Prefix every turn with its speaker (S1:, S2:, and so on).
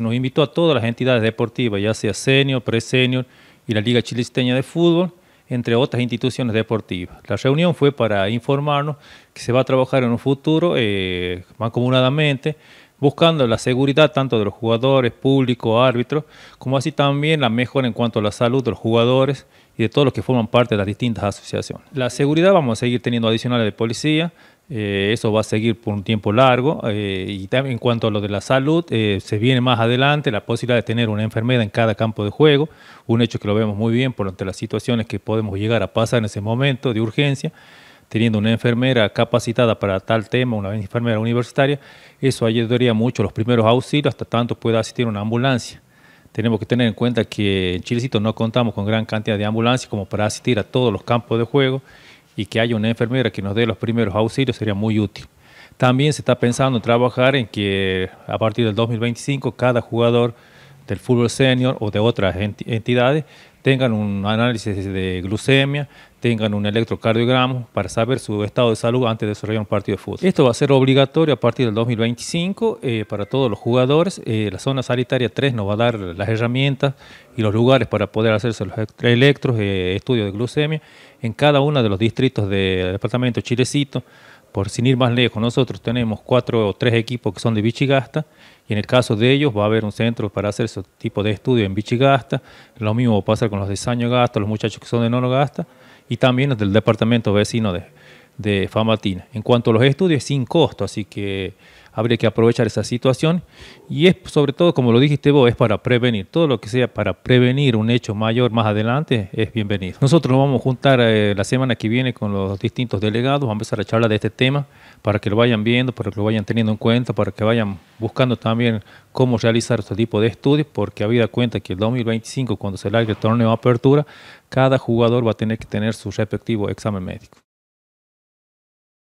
S1: se nos invitó a todas las entidades deportivas, ya sea senior, pre-senior y la Liga Chilisteña de Fútbol, entre otras instituciones deportivas. La reunión fue para informarnos que se va a trabajar en un futuro más eh, mancomunadamente buscando la seguridad tanto de los jugadores, público, árbitros, como así también la mejora en cuanto a la salud de los jugadores y de todos los que forman parte de las distintas asociaciones. La seguridad vamos a seguir teniendo adicionales de policía, eh, eso va a seguir por un tiempo largo eh, y también en cuanto a lo de la salud, eh, se viene más adelante la posibilidad de tener una enfermedad en cada campo de juego, un hecho que lo vemos muy bien por las situaciones que podemos llegar a pasar en ese momento de urgencia teniendo una enfermera capacitada para tal tema, una enfermera universitaria, eso ayudaría mucho los primeros auxilios, hasta tanto pueda asistir una ambulancia. Tenemos que tener en cuenta que en Chilecito no contamos con gran cantidad de ambulancias como para asistir a todos los campos de juego y que haya una enfermera que nos dé los primeros auxilios sería muy útil. También se está pensando en trabajar en que a partir del 2025 cada jugador del fútbol senior o de otras entidades tengan un análisis de glucemia, tengan un electrocardiograma para saber su estado de salud antes de desarrollar un partido de fútbol. Esto va a ser obligatorio a partir del 2025 eh, para todos los jugadores. Eh, la zona sanitaria 3 nos va a dar las herramientas y los lugares para poder hacerse los electros, eh, estudios de glucemia en cada uno de los distritos del departamento Chilecito por sin ir más lejos, nosotros tenemos cuatro o tres equipos que son de Bichigasta y en el caso de ellos va a haber un centro para hacer ese tipo de estudio en Bichigasta. Lo mismo va a pasar con los de Saño Gasta, los muchachos que son de Nono Gasta y también los del departamento vecino de, de FAMATINA. En cuanto a los estudios, sin costo, así que habría que aprovechar esa situación y es sobre todo, como lo dijiste vos, es para prevenir. Todo lo que sea para prevenir un hecho mayor más adelante es bienvenido. Nosotros nos vamos a juntar eh, la semana que viene con los distintos delegados, vamos a empezar a charlar de este tema para que lo vayan viendo, para que lo vayan teniendo en cuenta, para que vayan buscando también cómo realizar este tipo de estudios, porque habida cuenta que el 2025, cuando se largue el torneo de apertura, cada jugador va a tener que tener su respectivo examen médico.